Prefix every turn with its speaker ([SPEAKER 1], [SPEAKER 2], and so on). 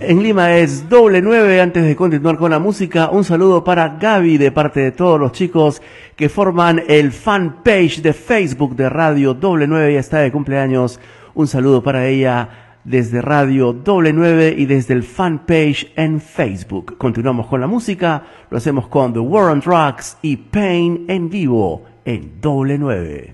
[SPEAKER 1] En Lima es doble nueve. Antes de continuar con la música, un saludo para Gaby de parte de todos los chicos que forman el fanpage de Facebook de Radio Doble Nueve. ya está de cumpleaños. Un saludo para ella desde Radio Doble Nueve y desde el fanpage en Facebook. Continuamos con la música. Lo hacemos con The War on Drugs y Pain en vivo en Doble Nueve.